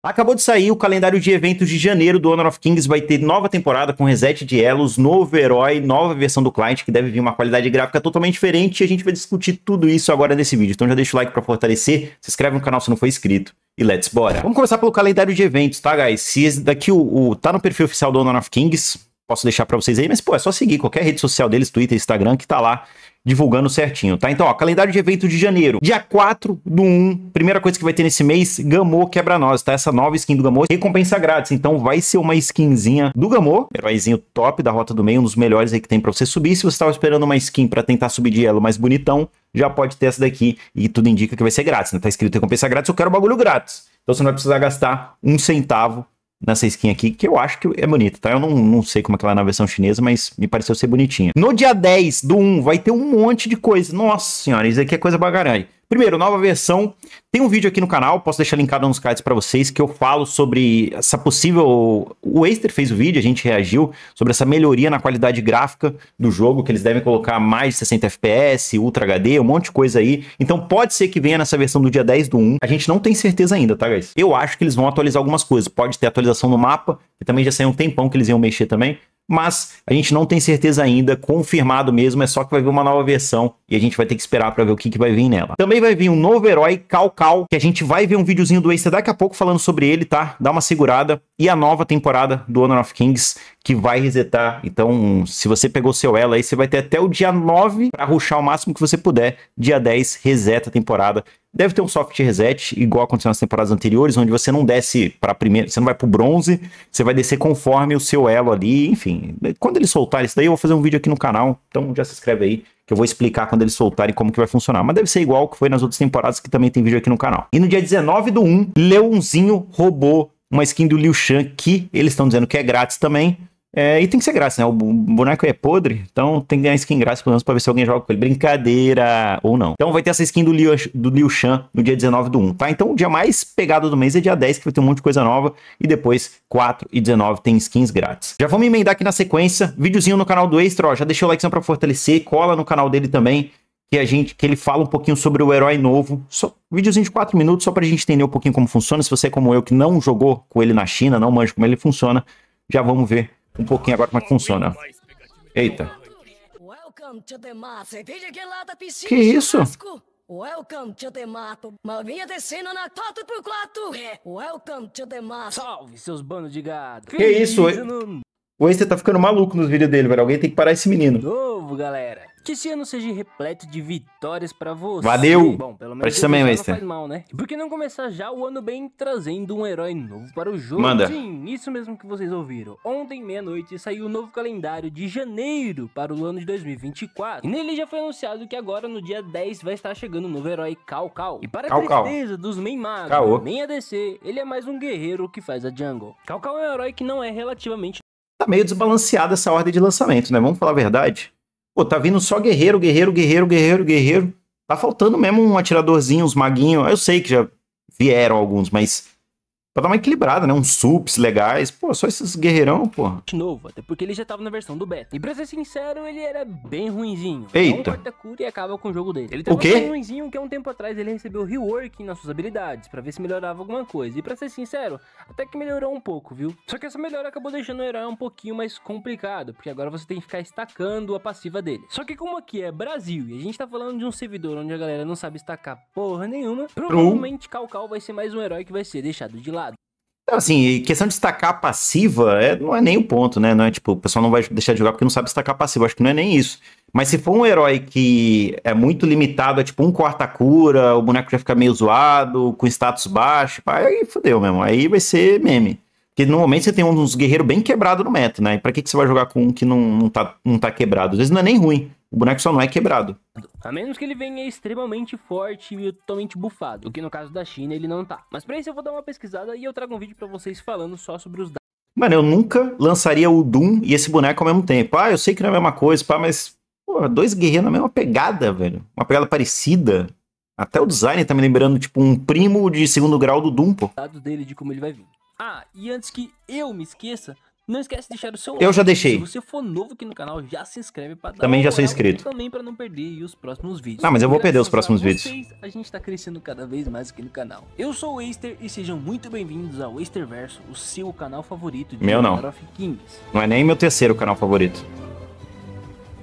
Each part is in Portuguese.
Acabou de sair o calendário de eventos de janeiro do Honor of Kings, vai ter nova temporada com reset de elos, novo herói, nova versão do cliente que deve vir uma qualidade gráfica totalmente diferente e a gente vai discutir tudo isso agora nesse vídeo. Então já deixa o like para fortalecer, se inscreve no canal se não for inscrito e let's bora. Vamos começar pelo calendário de eventos, tá, guys? Se daqui o, o tá no perfil oficial do Honor of Kings, posso deixar para vocês aí, mas pô, é só seguir qualquer rede social deles, Twitter, Instagram, que tá lá divulgando certinho, tá? Então, ó, calendário de evento de janeiro. Dia 4 do 1, primeira coisa que vai ter nesse mês, Gamô quebra nós, tá? Essa nova skin do Gamô, recompensa grátis. Então, vai ser uma skinzinha do Gamô, heróizinho top da Rota do Meio, um dos melhores aí que tem para você subir. Se você tava esperando uma skin para tentar subir de elo mais bonitão, já pode ter essa daqui e tudo indica que vai ser grátis, né? Tá escrito recompensa grátis, eu quero bagulho grátis. Então, você não vai precisar gastar um centavo nessa skin aqui, que eu acho que é bonita, tá? Eu não, não sei como é que ela é na versão chinesa, mas me pareceu ser bonitinha. No dia 10 do 1 vai ter um monte de coisa. Nossa senhora, isso aqui é coisa bagarai. Primeiro, nova versão. Tem um vídeo aqui no canal, posso deixar linkado nos cards para vocês, que eu falo sobre essa possível. O Aster fez o vídeo, a gente reagiu sobre essa melhoria na qualidade gráfica do jogo, que eles devem colocar mais de 60 FPS, Ultra HD, um monte de coisa aí. Então pode ser que venha nessa versão do dia 10 do 1. A gente não tem certeza ainda, tá, guys? Eu acho que eles vão atualizar algumas coisas. Pode ter atualização no mapa, que também já saiu um tempão que eles iam mexer também mas a gente não tem certeza ainda, confirmado mesmo, é só que vai vir uma nova versão e a gente vai ter que esperar para ver o que, que vai vir nela. Também vai vir um novo herói, Cal Cal, que a gente vai ver um videozinho do Acer daqui a pouco falando sobre ele, tá? Dá uma segurada. E a nova temporada do Honor of Kings, que vai resetar. Então, se você pegou seu ela aí, você vai ter até o dia 9 para ruxar o máximo que você puder. Dia 10, reseta a temporada. Deve ter um soft reset, igual aconteceu nas temporadas anteriores, onde você não desce para primeiro, você não vai pro bronze, você vai descer conforme o seu elo ali, enfim. Quando ele soltar isso daí, eu vou fazer um vídeo aqui no canal, então já se inscreve aí que eu vou explicar quando eles soltarem como que vai funcionar. Mas deve ser igual que foi nas outras temporadas, que também tem vídeo aqui no canal. E no dia 19 do 1, Leonzinho roubou uma skin do Liu Shan que eles estão dizendo que é grátis também. É, e tem que ser graça, né? O boneco é podre, então tem que ganhar skin grátis pelo menos pra ver se alguém joga com ele. Brincadeira ou não. Então vai ter essa skin do Liu, do Liu Shan no dia 19 do 1, tá? Então o dia mais pegado do mês é dia 10, que vai ter um monte de coisa nova. E depois 4 e 19 tem skins grátis. Já vamos emendar aqui na sequência. Videozinho no canal do Extra, ó. Já deixa o likezão pra fortalecer. Cola no canal dele também que a gente que ele fala um pouquinho sobre o herói novo. Só, videozinho de 4 minutos, só pra gente entender um pouquinho como funciona. Se você é como eu, que não jogou com ele na China, não manja como ele funciona, já vamos ver um pouquinho agora como é que funciona. Eita. Que isso? Welcome to the mato. descendo na Welcome to the mato. É. Salve, seus bandos de gado. Que, que isso, hein? O Acer tá ficando maluco nos vídeos dele, velho. Alguém tem que parar esse menino. Novo, galera. Que esse ano seja repleto de vitórias para você. Valeu! Bom, pelo menos pra ti também, Master. Faz mal, né? por que não começar já o ano bem trazendo um herói novo para o jogo? Manda. Sim, isso mesmo que vocês ouviram. Ontem, meia-noite, saiu o novo calendário de janeiro para o ano de 2024. E nele já foi anunciado que agora, no dia 10, vai estar chegando o um novo herói Cal Cal. E para Cal -Cal. tristeza dos main magos, nem ADC, ele é mais um guerreiro que faz a jungle. Cal Cal é um herói que não é relativamente tá meio desbalanceada essa ordem de lançamento, né? Vamos falar a verdade. Pô, tá vindo só guerreiro, guerreiro, guerreiro, guerreiro, guerreiro. Tá faltando mesmo um atiradorzinho, uns maguinhos. Eu sei que já vieram alguns, mas Pra dar uma equilibrada, né? Uns sups legais. Pô, só esses guerreirão, pô. Novo, até porque ele já tava na versão do beta. E pra ser sincero, ele era bem ruinzinho. Eita. Não corta e acaba com o jogo dele. Ele tava o quê? ruinzinho que há um tempo atrás ele recebeu reworking nas suas habilidades pra ver se melhorava alguma coisa. E pra ser sincero, até que melhorou um pouco, viu? Só que essa melhora acabou deixando o herói um pouquinho mais complicado, porque agora você tem que ficar estacando a passiva dele. Só que como aqui é Brasil e a gente tá falando de um servidor onde a galera não sabe estacar porra nenhuma, provavelmente Calcal vai ser mais um herói que vai ser deixado de lado. Então, assim, questão de destacar passiva é, não é nem o ponto, né? Não é tipo, o pessoal não vai deixar de jogar porque não sabe destacar passiva. Acho que não é nem isso. Mas se for um herói que é muito limitado, é tipo um quarta cura o boneco já fica meio zoado, com status baixo, aí fodeu mesmo. Aí vai ser meme. Porque normalmente você tem uns guerreiros bem quebrado no meta, né? E pra que, que você vai jogar com um que não, não, tá, não tá quebrado? Às vezes não é nem ruim. O boneco só não é quebrado. A menos que ele venha extremamente forte e totalmente bufado, o que no caso da China ele não tá. Mas pra isso eu vou dar uma pesquisada e eu trago um vídeo para vocês falando só sobre os dados. Mano, eu nunca lançaria o Doom e esse boneco ao mesmo tempo. Ah, eu sei que não é a mesma coisa, pá, mas. Pô, dois guerreiros na mesma pegada, velho. Uma pegada parecida. Até o design tá me lembrando, tipo, um primo de segundo grau do Doom, pô. Dados dele de como ele vai vir. Ah, e antes que eu me esqueça, não esquece de deixar o seu like. Eu já deixei. Se você for novo aqui no canal, já se inscreve para Também já sou inscrito. Também para não perder os próximos vídeos. Não, mas eu vou perder os próximos vocês, vídeos. A gente tá crescendo cada vez mais aqui no canal. Eu sou o Aster e sejam muito bem-vindos ao Asterverso, o seu canal favorito de meu não. Kings. Não é nem meu terceiro canal favorito.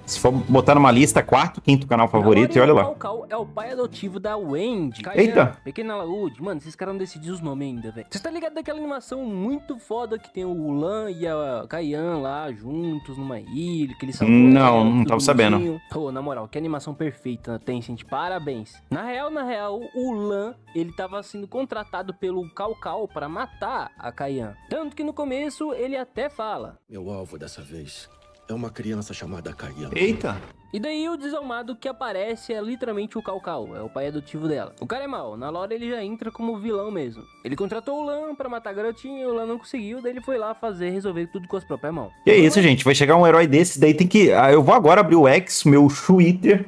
Se for botar numa lista, quarto, quinto canal favorito, e olha lá. Cal é o pai adotivo da Wendy. Kayan, Eita! Pequena Laude. Mano, esses caras não decidiram os nomes ainda, velho. Você tá ligado daquela animação muito foda que tem o Lan e a Kayan lá juntos numa ilha, que eles são. Hum, não, né, não tava sabendo. Pô, na moral, que animação perfeita tem gente Parabéns. Na real, na real, o Lan, ele tava sendo contratado pelo Cal Cal pra matar a Kayan. Tanto que no começo ele até fala: Meu alvo dessa vez é uma criança chamada Kayana. Eita! E daí o desalmado que aparece é literalmente o Calcal, é o pai adotivo dela. O cara é mal, na lore ele já entra como vilão mesmo. Ele contratou o Lan para matar a garotinha, o Lan não conseguiu, daí ele foi lá fazer resolver tudo com as próprias mãos. E é isso, gente, vai chegar um herói desse, daí tem que, ah, eu vou agora abrir o X, meu Twitter,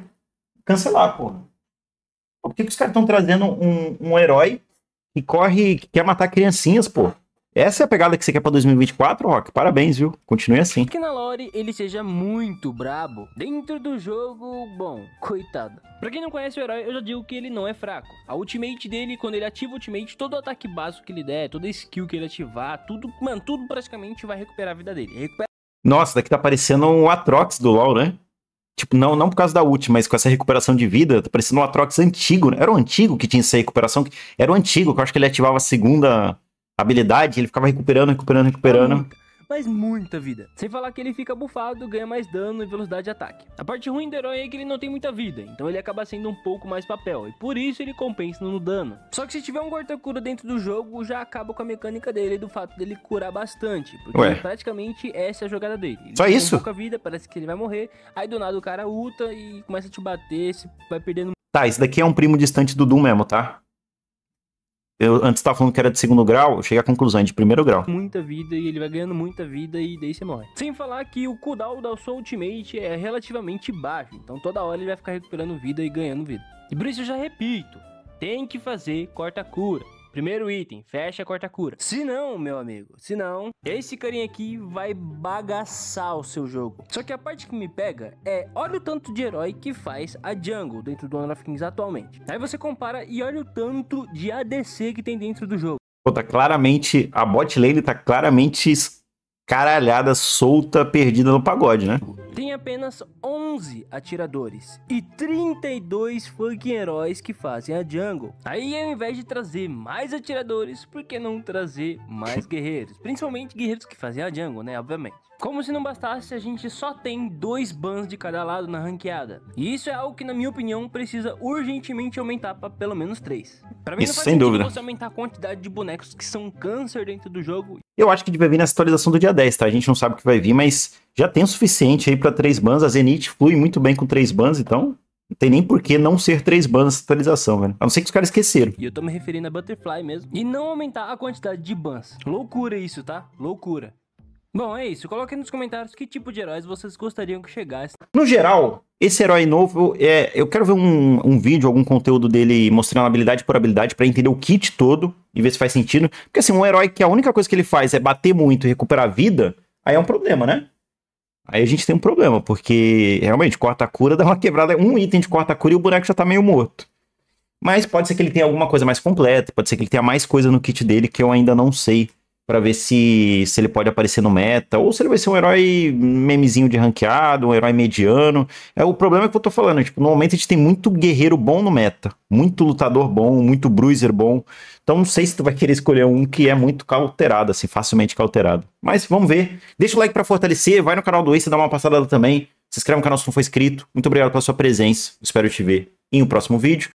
cancelar, porra. Por que, que os caras estão trazendo um, um herói que corre, que quer matar criancinhas, porra? Essa é a pegada que você quer pra 2024, Rock? Parabéns, viu? Continue assim. Que na lore ele seja muito brabo. Dentro do jogo, bom, coitado. Pra quem não conhece o herói, eu já digo que ele não é fraco. A ultimate dele, quando ele ativa o ultimate, todo ataque básico que ele der, toda skill que ele ativar, tudo, mano, tudo praticamente vai recuperar a vida dele. Recupera... Nossa, daqui tá parecendo um Atrox do LoL, né? Tipo, não, não por causa da ult, mas com essa recuperação de vida, tá parecendo um Atrox antigo, né? Era o antigo que tinha essa recuperação. Era o antigo, que eu acho que ele ativava a segunda habilidade, ele ficava recuperando, recuperando, recuperando. mas muita vida. Sem falar que ele fica bufado, ganha mais dano e velocidade de ataque. A parte ruim do herói é que ele não tem muita vida, então ele acaba sendo um pouco mais papel, e por isso ele compensa no dano. Só que se tiver um corta-cura dentro do jogo, já acaba com a mecânica dele do fato dele curar bastante, porque Ué. É praticamente essa é a jogada dele. Ele Só isso? pouca vida, parece que ele vai morrer, aí do nada o cara ulta e começa a te bater, se vai perdendo... Tá, esse daqui é um primo distante do Doom mesmo, tá? Eu antes estava falando que era de segundo grau, eu cheguei à conclusão, é de primeiro grau. Muita vida e ele vai ganhando muita vida e daí você morre. Sem falar que o cooldown da sua ultimate é relativamente baixo, então toda hora ele vai ficar recuperando vida e ganhando vida. E por isso eu já repito, tem que fazer corta-cura. Primeiro item, fecha, corta, cura. Se não, meu amigo, se não, esse carinha aqui vai bagaçar o seu jogo. Só que a parte que me pega é, olha o tanto de herói que faz a jungle dentro do Honor of Kings atualmente. Aí você compara e olha o tanto de ADC que tem dentro do jogo. Pô, tá claramente, a bot lane tá claramente escaralhada, solta, perdida no pagode, né? Tem apenas 11 atiradores e 32 fucking heróis que fazem a jungle. Aí ao invés de trazer mais atiradores, por que não trazer mais guerreiros? Principalmente guerreiros que fazem a jungle, né? Obviamente. Como se não bastasse, a gente só tem dois bans de cada lado na ranqueada. E isso é algo que, na minha opinião, precisa urgentemente aumentar para pelo menos três. Pra mim, isso, sem dúvida. você aumentar a quantidade de bonecos que são câncer dentro do jogo. Eu acho que vai vir nessa atualização do dia 10, tá? A gente não sabe o que vai vir, mas já tem o suficiente aí para três bans. A Zenith flui muito bem com três bans, então não tem nem por que não ser três bans essa atualização, velho. A não ser que os caras esqueceram. E eu tô me referindo a Butterfly mesmo. E não aumentar a quantidade de bans. Loucura isso, tá? Loucura. Bom, é isso. Coloquem nos comentários que tipo de heróis vocês gostariam que chegasse. No geral, esse herói novo, é, eu quero ver um, um vídeo, algum conteúdo dele mostrando habilidade por habilidade para entender o kit todo e ver se faz sentido. Porque assim, um herói que a única coisa que ele faz é bater muito e recuperar vida, aí é um problema, né? Aí a gente tem um problema, porque realmente corta a cura, dá uma quebrada, um item de corta a cura e o boneco já tá meio morto. Mas pode ser que ele tenha alguma coisa mais completa, pode ser que ele tenha mais coisa no kit dele que eu ainda não sei para ver se, se ele pode aparecer no meta, ou se ele vai ser um herói memezinho de ranqueado, um herói mediano. É o problema é que eu tô falando, tipo, no momento a gente tem muito guerreiro bom no meta, muito lutador bom, muito bruiser bom. Então não sei se tu vai querer escolher um que é muito cauterado, assim, facilmente cauterado. Mas vamos ver. Deixa o like para fortalecer, vai no canal do Ace, dá uma passada lá também. Se inscreve no canal se não for inscrito. Muito obrigado pela sua presença. Espero te ver em um próximo vídeo.